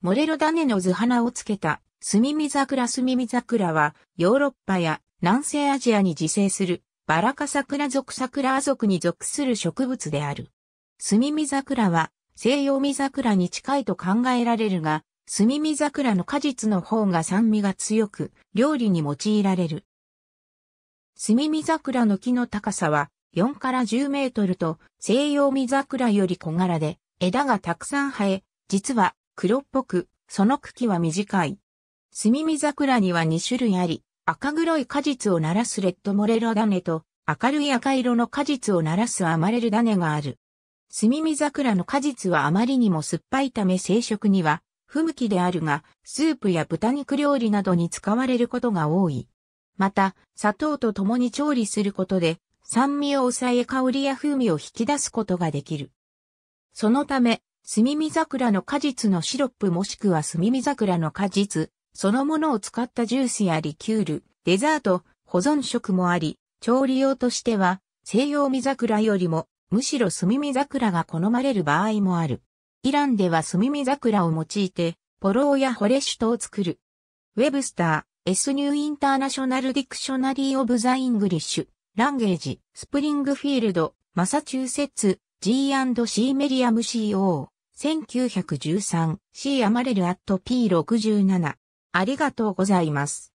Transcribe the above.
モレロダネの図花をつけた、スミミザクラスミミザクラは、ヨーロッパや南西アジアに自生する、バラカサ科桜属ア属に属する植物である。スミミザクラは、西洋ミザクラに近いと考えられるが、スミミザクラの果実の方が酸味が強く、料理に用いられる。スミミザクラの木の高さは、4から10メートルと、西洋ミザクラより小柄で、枝がたくさん生え、実は黒っぽく、その茎は短い。スミミ桜には2種類あり、赤黒い果実を鳴らすレッドモレロ種と、明るい赤色の果実を鳴らすアマレル種がある。スミミ桜の果実はあまりにも酸っぱいため生食には不向きであるが、スープや豚肉料理などに使われることが多い。また、砂糖と共に調理することで、酸味を抑え香りや風味を引き出すことができる。そのため、すみみ桜の果実のシロップもしくはすみみ桜の果実、そのものを使ったジュースやリキュール、デザート、保存食もあり、調理用としては、西洋見桜よりも、むしろすみみ桜が好まれる場合もある。イランではすみみ桜を用いて、ポローやホレシュトを作る。ウェブスター、エスニューインターナショナルディクショナリー・オブ・ザ・イングリッシュ、ランゲージ、スプリングフィールド、マサチューセッツ、G&C メディアム CO。1913C アマレルアット P67。ありがとうございます。